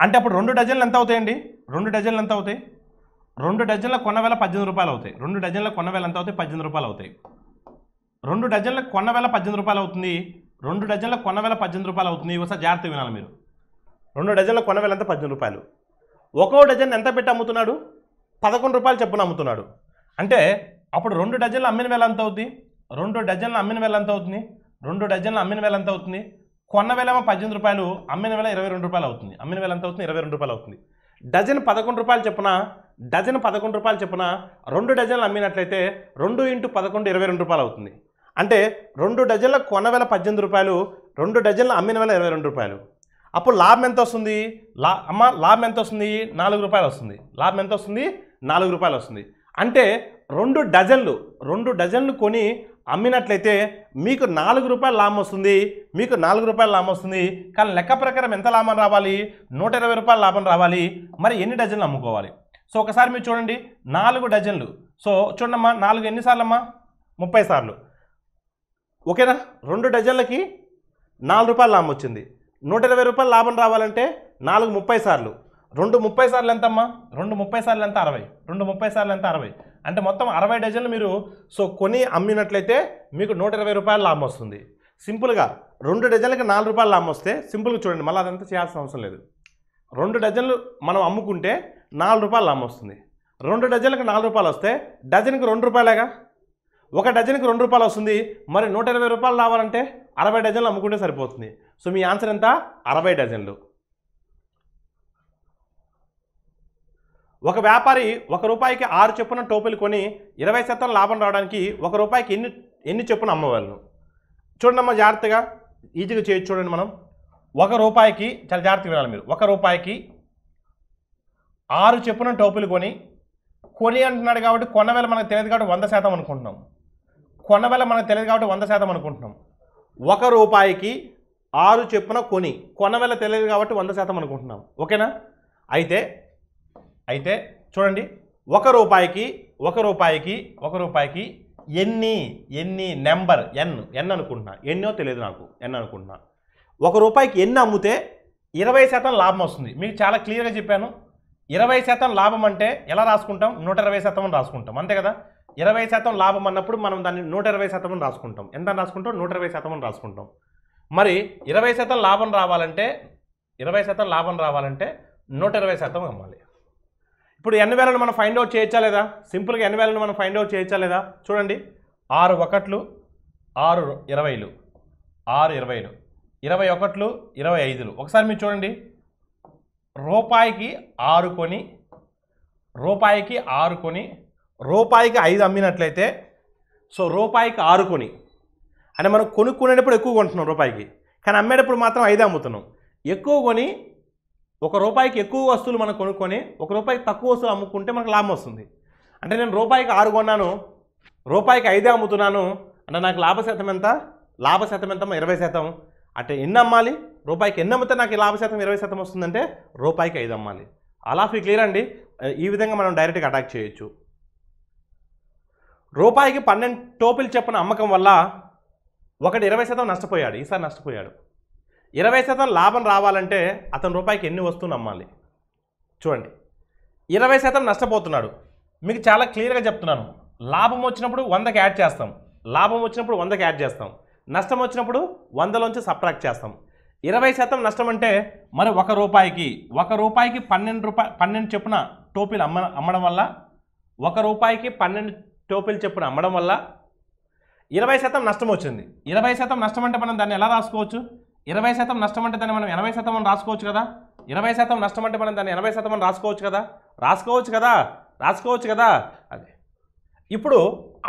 అంటే అప్పుడు రెండు డజన్లు ఎంత అవుతాయండి రెండు డజన్లు ఎంత అవుతాయి రెండు డజన్ల కొన్న వేల పద్దెనిమిది రూపాయలు అవుతాయి రెండు డజన్ల కొన్న వేల ఎంత అవుతాయి పద్దెనిమిది రూపాయలు అవుతాయి రెండు డజన్ల కొన్న వేల పద్దెనిమిది రూపాయలు అవుతుంది రెండు డజన్ల కొన్న వేల పద్దెనిమిది రూపాయలు అవుతుంది ఒకసారి జాగ్రత్త వినాలి మీరు రెండు డజన్ల కొన్న వేల ఎంత పద్దెనిమిది రూపాయలు ఒక్కో డజన్ ఎంత పెట్టి అమ్ముతున్నాడు పదకొండు రూపాయలు చెప్పున అమ్ముతున్నాడు అంటే అప్పుడు రెండు డజన్లు అమ్మిన వేల ఎంత అవుతుంది రెండు డజన్లు అమ్మిన వేల ఎంత అవుతుంది రెండు డజన్లు అమ్మిన వేల ఎంత అవుతుంది కొన్న వేల పద్దెనిమిది రూపాయలు అమ్మిన వేల ఇరవై రెండు రూపాయలు అవుతుంది అమ్మిన వేల ఎంత అవుతుంది ఇరవై రెండు రూపాయలు అవుతుంది డజన్ పదకొండు రూపాయలు చెప్పిన డజన్ పదకొండు రూపాయలు చెప్పిన రెండు డజన్లు అమ్మినట్లయితే రెండు ఇంటూ పదకొండు ఇరవై రెండు రూపాయలు అవుతుంది అంటే రెండు డజన్ల కొన్న వేల పద్దెనిమిది రూపాయలు రెండు డజన్లు అమ్మిన వేల ఇరవై రెండు రూపాయలు అప్పుడు లాభం ఎంత వస్తుంది లా అమ్మ లాభం ఎంత వస్తుంది నాలుగు రూపాయలు వస్తుంది లాభం ఎంత వస్తుంది నాలుగు రూపాయలు వస్తుంది అంటే రెండు డజన్లు రెండు డజన్లు కొని అమ్మినట్లయితే మీకు నాలుగు రూపాయల లాభం వస్తుంది మీకు నాలుగు రూపాయల లాభం వస్తుంది కానీ లెక్క ప్రకారం ఎంత లాభం రావాలి నూట ఇరవై రూపాయల లాభం రావాలి మరి ఎన్ని డజన్లు అమ్ముకోవాలి సో ఒకసారి మీరు చూడండి నాలుగు డజన్లు సో చూడమ్మా నాలుగు ఎన్నిసార్లమ్మా ముప్పై సార్లు ఓకేనా రెండు డజన్లకి నాలుగు రూపాయల లాభం వచ్చింది నూట ఇరవై రూపాయలు లాభం రావాలంటే నాలుగు ముప్పై సార్లు రెండు ముప్పై సార్లు ఎంతమ్మా రెండు ముప్పై సార్లు ఎంత అరవై రెండు ముప్పై సార్లు ఎంత అరవై అంటే మొత్తం అరవై డజన్లు మీరు సో కొని అమ్మినట్లయితే మీకు నూట ఇరవై రూపాయలు లాభం వస్తుంది సింపుల్గా రెండు డజన్లకి నాలుగు రూపాయలు లాభం వస్తే సింపుల్గా చూడండి మళ్ళీ అదంతా చేయాల్సిన అవసరం లేదు రెండు డజన్లు మనం అమ్ముకుంటే నాలుగు రూపాయలు లాభం వస్తుంది రెండు డజన్లకు నాలుగు రూపాయలు వస్తే డజన్కి రెండు రూపాయలేగా ఒక డజన్కి రెండు రూపాయలు వస్తుంది మరి నూట ఇరవై రూపాయలు రావాలంటే అరవై డజన్లు అమ్ముకుంటే సరిపోతుంది సో మీ ఆన్సర్ ఎంత అరవై డజన్లు ఒక వ్యాపారి ఒక రూపాయికి ఆరు చెప్పున టోపీలు కొని ఇరవై శాతం లాభం రావడానికి ఒక రూపాయికి ఎన్ని ఎన్ని చెప్పున అమ్మవాళ్ళను చూడండి అమ్మ జాగ్రత్తగా ఈజీగా చేయొచ్చు చూడండి మనం ఒక రూపాయికి చాలా జాగ్రత్తగా వినాలి మీరు ఒక రూపాయికి ఆరు చెప్పున టోపులు కొని కొని అంటున్నాడు కాబట్టి కొన్నవేళ మనకు తెలియదు కాబట్టి వంద శాతం అనుకుంటున్నాం కొన్నవేళ మనకు తెలియదు కాబట్టి వంద శాతం అనుకుంటున్నాం ఒక రూపాయికి ఆరు చెప్పున కొని కొన్నవేళ తెలియదు కాబట్టి వంద శాతం అనుకుంటున్నాం ఓకేనా అయితే అయితే చూడండి ఒక రూపాయికి ఒక రూపాయికి ఒక రూపాయికి ఎన్ని ఎన్ని నెంబర్ ఎన్ ఎన్ అనుకుంటున్నా ఎన్నో తెలియదు నాకు ఎన్ అనుకుంటున్నా ఒక రూపాయికి ఎన్ని అమ్మితే ఇరవై శాతం లాభం వస్తుంది మీకు చాలా క్లియర్గా చెప్పాను ఇరవై శాతం లాభం అంటే ఎలా రాసుకుంటాం నూట ఇరవై శాతం అని రాసుకుంటాం అంతే కదా ఇరవై శాతం లాభం అన్నప్పుడు మనం దాన్ని నూట ఇరవై శాతం అని రాసుకుంటాం ఎంత రాసుకుంటాం నూట ఇరవై శాతం అని రాసుకుంటాం మరి ఇరవై శాతం లాభం రావాలంటే ఇరవై శాతం లాభం రావాలంటే నూట ఇరవై శాతం అమ్మాలి ఇప్పుడు ఎన్ వేలను మనం ఫైండ్ అవుట్ చేయొచ్చా లేదా సింపుల్గా ఎన్ వేలను మనం ఫైండ్ అవుట్ చేయొచ్చా లేదా చూడండి ఆరు ఒకట్లు ఆరు ఇరవైలు ఆరు ఇరవైలు ఇరవై ఒకట్లు ఇరవై ఐదులు ఒకసారి మీరు చూడండి రూపాయికి ఆరు కొని రూపాయికి ఆరు కొని రూపాయికి ఐదు అమ్మినట్లయితే సో రూపాయికి ఆరు కొని అంటే మనం కొనుక్కునేటప్పుడు ఎక్కువ కొంటున్నాం రూపాయికి కానీ అమ్మేటప్పుడు మాత్రం ఐదు అమ్ముతున్నాం ఎక్కువ కొని ఒక రూపాయికి ఎక్కువ వస్తువులు మనం కొనుక్కొని ఒక రూపాయికి తక్కువ వస్తువులు అమ్ముకుంటే మనకు లాభం వస్తుంది అంటే నేను రూపాయికి ఆరు కొన్నాను రూపాయికి ఐదే అమ్ముతున్నాను అంటే నాకు లాభ శాతం ఎంత లాభ శాతం ఎంత ఇరవై శాతం అంటే ఎన్ని అమ్మాలి రూపాయికి ఎన్ని అమ్మితే నాకు శాతం ఇరవై శాతం వస్తుందంటే రూపాయికి ఐదు అమ్మాలి అలా ఫీ క్లియర్ అండి ఈ విధంగా మనం డైరెక్ట్గా అటాక్ చేయొచ్చు రూపాయికి పన్నెండు టోపులు చెప్పిన అమ్మకం వల్ల ఒకటి ఇరవై శాతం నష్టపోయాడు ఈసారి నష్టపోయాడు ఇరవై శాతం లాభం రావాలంటే అతని రూపాయికి ఎన్ని వస్తువులు అమ్మాలి చూడండి ఇరవై శాతం నష్టపోతున్నాడు మీకు చాలా క్లియర్గా చెప్తున్నాను లాభం వచ్చినప్పుడు వందకి యాడ్ చేస్తాం లాభం వచ్చినప్పుడు వందకి యాడ్ చేస్తాం నష్టం వచ్చినప్పుడు వందలోంచి సప్రాక్ట్ చేస్తాం ఇరవై శాతం నష్టం అంటే మరి ఒక రూపాయికి ఒక రూపాయికి పన్నెండు రూపాయ పన్నెండు చెప్పున టోపీలు అమ్మ అమ్మడం వల్ల ఒక రూపాయికి పన్నెండు టోపీలు చెప్పున అమ్మడం వల్ల ఇరవై శాతం నష్టం వచ్చింది ఇరవై శాతం నష్టం అంటే మనం దాన్ని ఎలా రాసుకోవచ్చు ఇరవై శాతం నష్టం అంటే దాన్ని మనం ఎనభై శాతం అని రాసుకోవచ్చు కదా ఇరవై శాతం నష్టం అంటే మనం దాన్ని ఎనభై శాతం అని రాసుకోవచ్చు కదా రాసుకోవచ్చు కదా రాసుకోవచ్చు కదా అదే ఇప్పుడు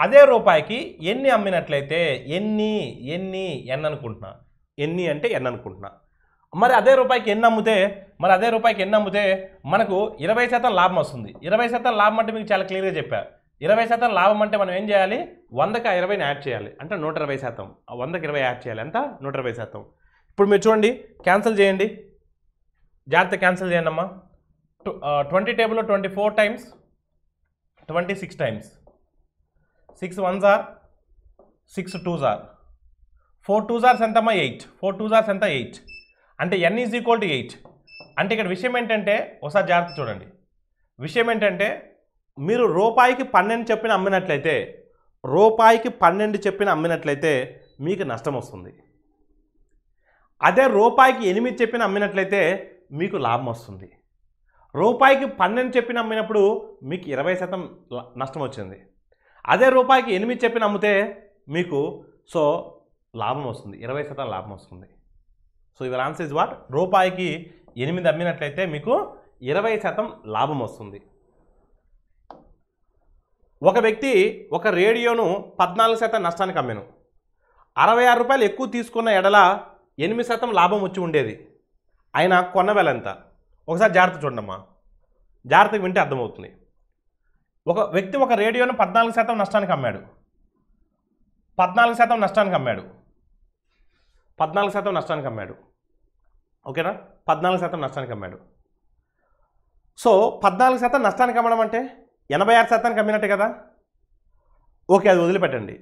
అదే రూపాయికి ఎన్ని అమ్మినట్లయితే ఎన్ని ఎన్ని ఎన్ అనుకుంటున్నా ఎన్ని అంటే ఎన్ అనుకుంటున్నా మరి అదే రూపాయికి ఎన్ని అమ్ముతే మరి అదే రూపాయికి ఎన్ని అమ్ముతే మనకు ఇరవై శాతం లాభం వస్తుంది ఇరవై శాతం లాభం అంటే మీకు చాలా క్లియర్గా చెప్పారు ఇరవై శాతం లాభం అంటే మనం ఏం చేయాలి వందకి ఇరవైని యాడ్ చేయాలి అంటే నూట ఇరవై శాతం వందకి ఇరవై యాడ్ చేయాలి ఎంత నూట ఇరవై శాతం ఇప్పుడు మీరు చూడండి క్యాన్సిల్ చేయండి జాగ్రత్త క్యాన్సిల్ చేయండి అమ్మా ట్వంటీ టేబుల్లో twenty four times twenty six times six ones are six twos are four twos are అమ్మా ఎయిట్ ఫోర్ టూస్ ఆర్స్ ఎంత ఎయిట్ అంటే n is equal to eight అంటే ఇక్కడ విషయం ఏంటంటే ఒకసారి జాగ్రత్త చూడండి విషయం ఏంటంటే మీరు రూపాయికి పన్నెండు చెప్పిన అమ్మినట్లయితే రూపాయికి పన్నెండు చెప్పిన అమ్మినట్లయితే మీకు నష్టం వస్తుంది అదే రూపాయికి ఎనిమిది చెప్పిన అమ్మినట్లయితే మీకు లాభం వస్తుంది రూపాయికి పన్నెండు చెప్పిన అమ్మినప్పుడు మీకు ఇరవై శాతం నష్టం వచ్చింది అదే రూపాయికి ఎనిమిది చెప్పిన అమ్మితే మీకు సో లాభం వస్తుంది ఇరవై శాతం లాభం వస్తుంది సో ఇవర్ ఆన్సర్ ఇస్ వాట్ రూపాయికి ఎనిమిది అమ్మినట్లయితే మీకు ఇరవై శాతం లాభం వస్తుంది ఒక వ్యక్తి ఒక రేడియోను పద్నాలుగు శాతం నష్టానికి అమ్మాను అరవై ఆరు రూపాయలు ఎక్కువ తీసుకున్న ఎడల ఎనిమిది శాతం లాభం వచ్చి ఉండేది ఆయన కొన్న వెల ఎంత ఒకసారి జాగ్రత్త చూడమ్మా జాగ్రత్తగా వింటే అర్థమవుతుంది ఒక వ్యక్తి ఒక రేడియోను పద్నాలుగు శాతం నష్టానికి అమ్మాడు పద్నాలుగు శాతం నష్టానికి అమ్మాడు పద్నాలుగు శాతం నష్టానికి అమ్మాడు ఓకేనా పద్నాలుగు శాతం నష్టానికి అమ్మాడు సో పద్నాలుగు శాతం నష్టానికి అమ్మడం అంటే ఎనభై ఆరు శాతానికి అమ్మినట్టే కదా ఓకే అది వదిలిపెట్టండి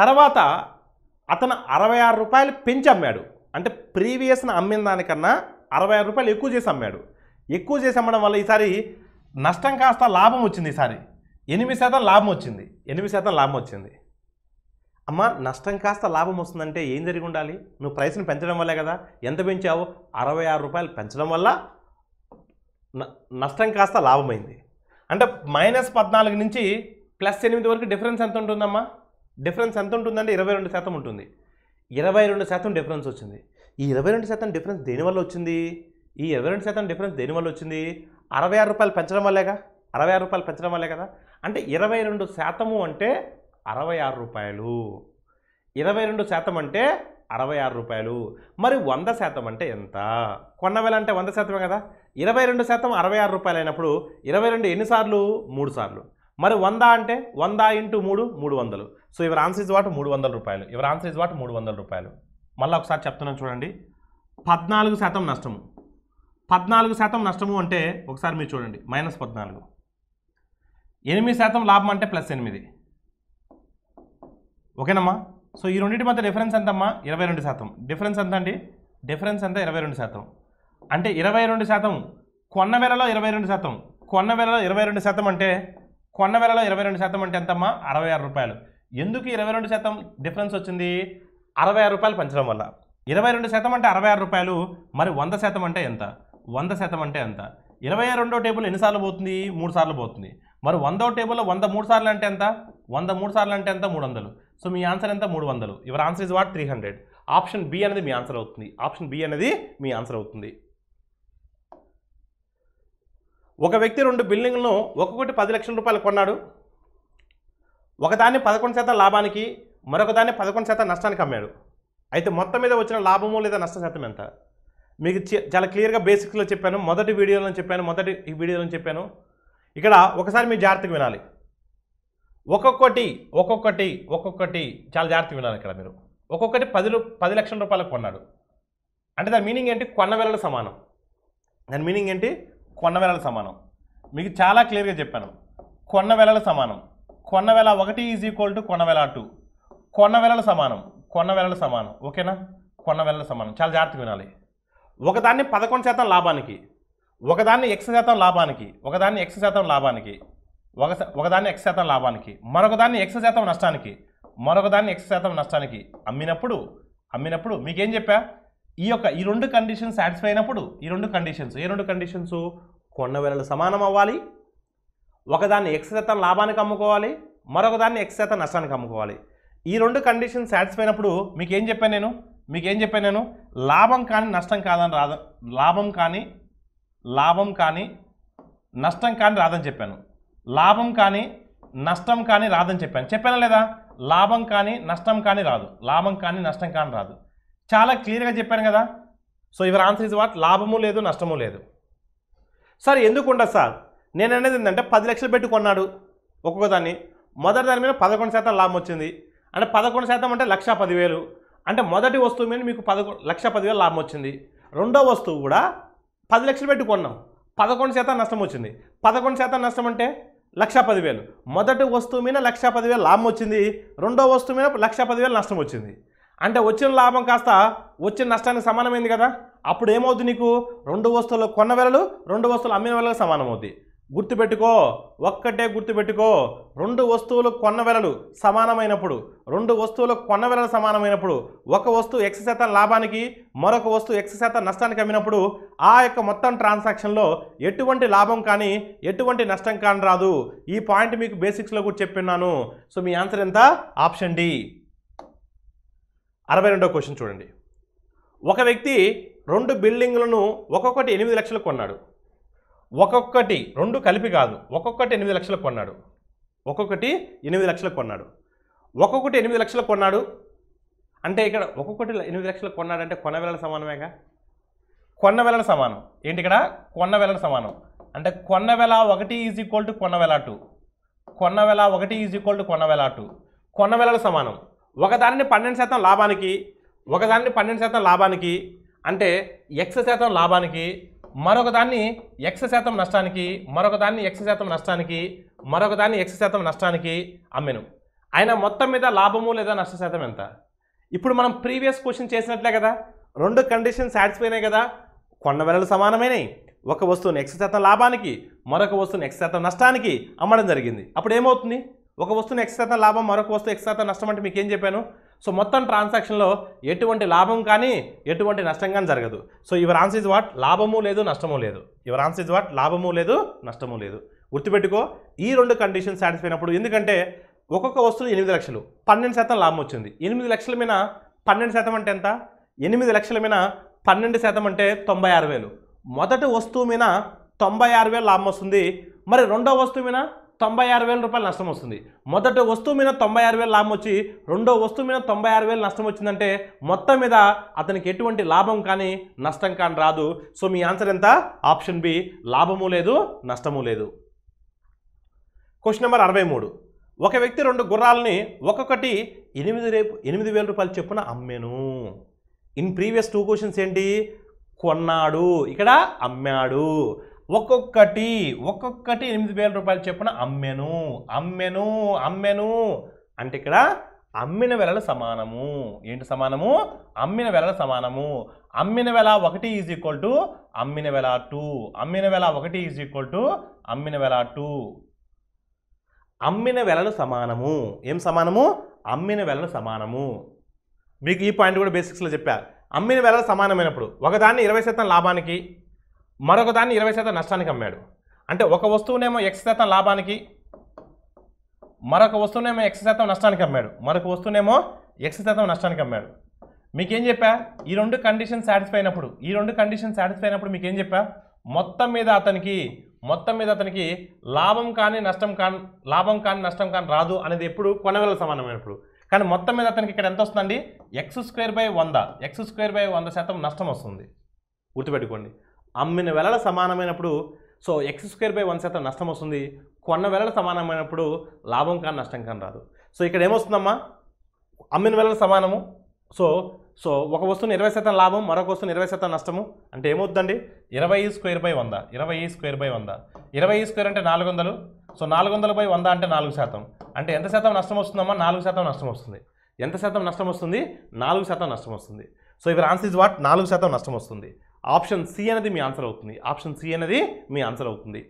తర్వాత అతను అరవై ఆరు రూపాయలు పెంచి అమ్మాడు అంటే ప్రీవియస్ని అమ్మిన దానికన్నా అరవై ఆరు రూపాయలు ఎక్కువ చేసి అమ్మాడు ఎక్కువ చేసి అమ్మడం వల్ల ఈసారి నష్టం కాస్త లాభం వచ్చింది ఈసారి ఎనిమిది శాతం లాభం వచ్చింది ఎనిమిది శాతం లాభం వచ్చింది అమ్మ నష్టం కాస్త లాభం వస్తుందంటే ఏం జరిగి ఉండాలి నువ్వు ప్రైస్ని పెంచడం వల్లే కదా ఎంత పెంచావు అరవై ఆరు రూపాయలు పెంచడం వల్ల నష్టం కాస్త లాభమైంది అంటే మైనస్ పద్నాలుగు నుంచి ప్లస్ ఎనిమిది వరకు డిఫరెన్స్ ఎంత ఉంటుందమ్మా డిఫరెన్స్ ఎంత ఉంటుందంటే ఇరవై రెండు శాతం ఉంటుంది ఇరవై రెండు శాతం డిఫరెన్స్ వచ్చింది ఈ ఇరవై రెండు శాతం డిఫరెన్స్ దేనివల్ల వచ్చింది ఈ ఇరవై రెండు శాతం డిఫరెన్స్ దేనివల్ల వచ్చింది అరవై ఆరు రూపాయలు పెంచడం వల్లేగా అరవై ఆరు రూపాయలు పెంచడం వల్లే కదా అంటే ఇరవై రెండు శాతము అంటే అరవై ఆరు రూపాయలు ఇరవై రెండు శాతం అంటే అరవై ఆరు రూపాయలు మరి వంద శాతం అంటే ఎంత కొన్నవేళ అంటే వంద శాతమే కదా ఇరవై రెండు శాతం అరవై ఆరు రూపాయలు అయినప్పుడు ఇరవై రెండు ఎన్నిసార్లు మూడు సార్లు మరి వంద అంటే వంద ఇంటూ మూడు మూడు వందలు సో ఇవర్ ఆన్సర్ ఇస్ వాట్ మూడు వందల రూపాయలు ఇవర్ ఆన్సర్ ఇస్ వాట్ మూడు వందల రూపాయలు మళ్ళీ ఒకసారి చెప్తున్నాను చూడండి పద్నాలుగు శాతం నష్టము పద్నాలుగు శాతం నష్టము అంటే ఒకసారి మీరు చూడండి మైనస్ పద్నాలుగు ఎనిమిది శాతం లాభం అంటే ప్లస్ ఎనిమిది ఓకేనమ్మా సో ఈ రెండింటి మధ్య డిఫరెన్స్ ఎంతమ్మా ఇరవై రెండు శాతం డిఫరెన్స్ ఎంత అండి డిఫరెన్స్ ఎంత ఇరవై రెండు శాతం అంటే ఇరవై రెండు శాతం కొన్న వేలలో ఇరవై రెండు శాతం కొన్న వేలలో ఇరవై రెండు శాతం అంటే కొన్న వేలలో ఇరవై రెండు శాతం అంటే ఎంతమ్మా అరవై ఆరు రూపాయలు ఎందుకు ఇరవై రెండు శాతం డిఫరెన్స్ వచ్చింది అరవై ఆరు రూపాయలు పంచడం వల్ల ఇరవై రెండు శాతం అంటే అరవై ఆరు రూపాయలు మరి వంద శాతం అంటే ఎంత వంద శాతం అంటే ఎంత ఇరవై రెండో టేబుల్ ఎన్నిసార్లు పోతుంది మూడు సార్లు పోతుంది మరి వందో టేబుల్లో వంద మూడు సార్లు అంటే ఎంత వంద మూడు సార్లు అంటే ఎంత మూడు వందలు సో మీ ఆన్సర్ ఎంత మూడు వందలు your answer is what three hundred option B అనేది మీ ఆన్సర్ అవుతుంది ఆప్షన్ బి అనేది మీ ఆన్సర్ అవుతుంది ఒక వ్యక్తి రెండు బిల్డింగ్లను ఒక్కొక్కటి పది లక్షల రూపాయలు కొన్నాడు ఒకదాన్ని పదకొండు శాతం లాభానికి మరొకదాన్ని పదకొండు శాతం నష్టానికి అమ్మాడు అయితే మొత్తం మీద వచ్చిన లాభము లేదా నష్ట శాతం ఎంత మీకు చాలా క్లియర్గా బేసిక్స్లో చెప్పాను మొదటి వీడియోలో చెప్పాను మొదటి వీడియోలో చెప్పాను ఇక్కడ ఒకసారి మీరు జాగ్రత్తగా వినాలి ఒక్కొక్కటి ఒక్కొక్కటి ఒక్కొక్కటి చాలా జాగ్రత్తగా వినాలి ఇక్కడ మీరు ఒక్కొక్కటి పది పది లక్షల రూపాయలకు కొన్నాడు అంటే దాని మీనింగ్ ఏంటి కొన్న వేలల సమానం దాని మీనింగ్ ఏంటి కొన్న వేలల సమానం మీకు చాలా క్లియర్గా చెప్పాను కొన్న వేలల సమానం కొన్నవేల ఒకటి ఈజ్ ఈక్వల్ టు కొన్నవేల టూ కొన్నవేళలు సమానం కొన్నవేళలు సమానం ఓకేనా కొన్నవేళలు సమానం చాలా జాగ్రత్తగా వినాలి ఒకదాన్ని పదకొండు శాతం లాభానికి ఒకదాన్ని ఎక్స్ శాతం లాభానికి ఒకదాన్ని ఎక్స్ శాతం లాభానికి ఒక ఒకదాన్ని ఎక్స్ శాతం లాభానికి మరొకదాన్ని ఎక్స్ శాతం నష్టానికి మరొకదాన్ని ఎక్స్ శాతం నష్టానికి అమ్మినప్పుడు అమ్మినప్పుడు మీకేం చెప్పా ఈ యొక్క ఈ రెండు కండిషన్స్ సాటిస్ఫై అయినప్పుడు ఈ రెండు కండిషన్స్ ఏ రెండు కండిషన్స్ కొన్నవేళలు సమానం అవ్వాలి ఒకదాన్ని ఎక్స్ శాతం లాభానికి అమ్ముకోవాలి మరొకదాన్ని ఎక్స్ శాతం నష్టానికి అమ్ముకోవాలి ఈ రెండు కండిషన్ సాటిస్ఫై అయినప్పుడు మీకు ఏం చెప్పాను నేను మీకు ఏం చెప్పాను నేను లాభం కానీ నష్టం కాదని రాద లాభం కానీ లాభం కానీ నష్టం కానీ రాదని చెప్పాను లాభం కానీ నష్టం కానీ రాదని చెప్పాను చెప్పానా లేదా లాభం కానీ నష్టం కానీ రాదు లాభం కానీ నష్టం కానీ రాదు చాలా క్లియర్గా చెప్పాను కదా సో ఇవర్ ఆన్సర్ ఇస్ వాట్ లాభము లేదు నష్టము లేదు సార్ ఎందుకు ఉండదు సార్ నేను అనేది ఏంటంటే పది లక్షలు పెట్టి కొన్నాడు ఒక్కొక్క దాన్ని మొదటి దాని మీద పదకొండు శాతం లాభం వచ్చింది అంటే పదకొండు శాతం అంటే లక్ష పదివేలు అంటే మొదటి వస్తువు మీద మీకు పదకొండు లక్ష పదివేలు లాభం వచ్చింది రెండో వస్తువు కూడా పది లక్షలు పెట్టి కొన్నాం పదకొండు శాతం నష్టం వచ్చింది పదకొండు శాతం నష్టం అంటే లక్ష పదివేలు మొదటి వస్తువు మీద లక్ష పదివేలు లాభం వచ్చింది రెండో వస్తువు మీద లక్ష పదివేలు నష్టం వచ్చింది అంటే వచ్చిన లాభం కాస్త వచ్చిన నష్టానికి సమానమైంది కదా అప్పుడు ఏమవుతుంది నీకు రెండు వస్తువులు కొన్న వేళలు రెండు వస్తువులు అమ్మిన వేళలు సమానం గుర్తుపెట్టుకో ఒక్కటే గుర్తుపెట్టుకో రెండు వస్తువులు కొన్న వెలలు సమానమైనప్పుడు రెండు వస్తువులు కొన్న వెలలు సమానమైనప్పుడు ఒక వస్తువు ఎక్స్ శాతం లాభానికి మరొక వస్తువు ఎక్స్ శాతం నష్టానికి అమ్మినప్పుడు ఆ యొక్క మొత్తం ట్రాన్సాక్షన్లో ఎటువంటి లాభం కానీ ఎటువంటి నష్టం కానీ రాదు ఈ పాయింట్ మీకు బేసిక్స్లో కూడా చెప్పిన్నాను సో మీ ఆన్సర్ ఎంత ఆప్షన్ డి అరవై రెండో క్వశ్చన్ చూడండి ఒక వ్యక్తి రెండు బిల్డింగ్లను ఒక్కొక్కటి ఎనిమిది లక్షలు కొన్నాడు ఒక్కొక్కటి రెండు కలిపి కాదు ఒక్కొక్కటి ఎనిమిది లక్షలకు కొన్నాడు ఒక్కొక్కటి ఎనిమిది లక్షలకు కొన్నాడు ఒక్కొక్కటి ఎనిమిది లక్షలకు కొన్నాడు అంటే ఇక్కడ ఒక్కొక్కటి ఎనిమిది లక్షలకు అంటే కొన్న వెళ్ళల సమానమేగా కొన్న వెళ్ళల సమానం ఏంటి ఇక్కడ కొన్న వెళ్ళల సమానం అంటే కొన్న వేళ ఒకటి ఈజ్ ఈక్వల్ టు కొన్న వేళ టూ కొన్న వేళ ఒకటి ఈజ్ ఈక్వల్ టు కొన్న వేళ టూ కొన్న వెలల సమానం ఒకదానిని పన్నెండు శాతం లాభానికి ఒకదానిని పన్నెండు శాతం లాభానికి అంటే ఎక్స్ శాతం లాభానికి మరొకదాన్ని ఎక్స ఎక్స్ శాతం నష్టానికి మరొకదాన్ని ఎక్స ఎక్స్ శాతం నష్టానికి మరొకదాన్ని ఎక్స ఎక్స్ శాతం నష్టానికి అమ్మెను ఆయన మొత్తం మీద లాభము లేదా నష్ట శాతం ఎంత ఇప్పుడు మనం ప్రీవియస్ క్వశ్చన్ చేసినట్లే కదా రెండు కండిషన్ సాటిస్ఫై అయినాయి కదా కొండ వెలలు సమానమైనవి ఒక వస్తువుని ఎక్స్ శాతం లాభానికి మరొక వస్తువుని ఎక్స్ శాతం నష్టానికి అమ్మడం జరిగింది అప్పుడు ఏమవుతుంది ఒక వస్తువుని ఎక్స్ శాతం లాభం మరొక వస్తువు ఎక్స్ శాతం నష్టం అంటే మీకు ఏం చెప్పాను సో మొత్తం ట్రాన్సాక్షన్లో ఎటువంటి లాభం కానీ ఎటువంటి నష్టం కానీ జరగదు so your answer is what లాభము లేదు నష్టము లేదు యువర్ ఆన్సర్ ఇస్ వాట్ లాభము లేదు నష్టము లేదు గుర్తుపెట్టుకో ఈ రెండు కండిషన్ సాటిస్ఫై అయినప్పుడు ఎందుకంటే ఒక్కొక్క వస్తువు ఎనిమిది లక్షలు పన్నెండు శాతం లాభం వచ్చింది ఎనిమిది లక్షల మీద పన్నెండు శాతం అంటే ఎంత ఎనిమిది లక్షల మీద పన్నెండు శాతం అంటే తొంభై ఆరు వేలు మొదటి వస్తువు మీద తొంభై ఆరు వేలు లాభం వస్తుంది మరి రెండో వస్తువు మీద తొంభై ఆరు వేల రూపాయలు నష్టం వస్తుంది మొదటి వస్తువు మీద తొంభై ఆరు వేలు లాభం వచ్చి రెండో వస్తువు మీద తొంభై ఆరు వేలు నష్టం వచ్చిందంటే మొత్తం మీద అతనికి ఎటువంటి లాభం కానీ నష్టం కానీ రాదు సో మీ ఆన్సర్ ఎంత ఆప్షన్ బి లాభము లేదు నష్టము లేదు క్వశ్చన్ నెంబర్ అరవై మూడు ఒక వ్యక్తి రెండు గుర్రాలని ఒక్కొక్కటి ఎనిమిది రేపు ఎనిమిది వేల రూపాయలు చెప్పున అమ్మేను ఇన్ ప్రీవియస్ టూ క్వశ్చన్స్ ఏంటి కొన్నాడు ఇక్కడ అమ్మాడు ఒక్కొక్కటి ఒక్కొక్కటి ఎనిమిది వేల రూపాయలు చెప్పిన అమ్మెను అమ్మెను అమ్మెను అంటే ఇక్కడ అమ్మిన వెలలు సమానము ఏంటి సమానము అమ్మిన వెలలు సమానము అమ్మిన వెల ఒకటి ఈజ్ ఈక్వల్ టు అమ్మిన వెల టూ అమ్మిన వెల ఒకటి ఈజ్ ఈక్వల్ టు అమ్మిన వెల టూ అమ్మిన వెలలు సమానము ఏం సమానము అమ్మిన వెలలు సమానము మీకు ఈ పాయింట్ కూడా బేసిక్స్లో చెప్పారు అమ్మిన వెలలు సమానమైనప్పుడు ఒకదాన్ని ఇరవై శాతం లాభానికి మరొక దాన్ని ఇరవై శాతం నష్టానికి అమ్మాడు అంటే ఒక వస్తువునేమో ఎక్స్ శాతం లాభానికి మరొక వస్తువునేమో ఎక్స్ శాతం నష్టానికి అమ్మాడు మరొక వస్తువునేమో ఎక్స్ శాతం నష్టానికి అమ్మాడు మీకేం చెప్పా ఈ రెండు కండిషన్ సాటిస్ఫై అయినప్పుడు ఈ రెండు కండిషన్ సాటిస్ఫై అయినప్పుడు మీకేం చెప్పా మొత్తం మీద అతనికి మొత్తం మీద అతనికి లాభం కానీ నష్టం కాని లాభం కానీ నష్టం కానీ రాదు అనేది ఎప్పుడు కొనవేల సమానమైనప్పుడు కానీ మొత్తం మీద అతనికి ఇక్కడ ఎంత వస్తుందండి ఎక్స్ స్క్వేర్ బై వంద ఎక్స్ స్క్వేర్ బై వంద శాతం నష్టం వస్తుంది గుర్తుపెట్టుకోండి అమ్మిన వెలల సమానమైనప్పుడు so x square by one శాతం నష్టం వస్తుంది కొన్న వెలల సమానమైనప్పుడు లాభం కానీ నష్టం కానీ రాదు సో ఇక్కడ ఏమొస్తుందమ్మా అమ్మిన వెలల సమానము సో సో ఒక వస్తువుని ఇరవై శాతం లాభం మరొక వస్తువుని ఇరవై శాతం నష్టము అంటే ఏమవుతుందండి ఇరవై స్క్వేర్ బై వంద ఇరవై స్క్వేర్ బై వంద ఇరవై స్క్వేర్ అంటే నాలుగు వందలు సో నాలుగు వందల బై వంద అంటే నాలుగు శాతం అంటే ఎంత శాతం నష్టం వస్తుందమ్మా నాలుగు శాతం నష్టం వస్తుంది ఎంత శాతం నష్టం వస్తుంది నాలుగు శాతం నష్టం వస్తుంది సో ఇవి ఆన్సర్ ఇస్ వాట్ నాలుగు శాతం నష్టం వస్తుంది ఆప్షన్ సి అనేది మీ ఆన్సర్ అవుతుంది ఆప్షన్ సి అనేది మీ ఆన్సర్ అవుతుంది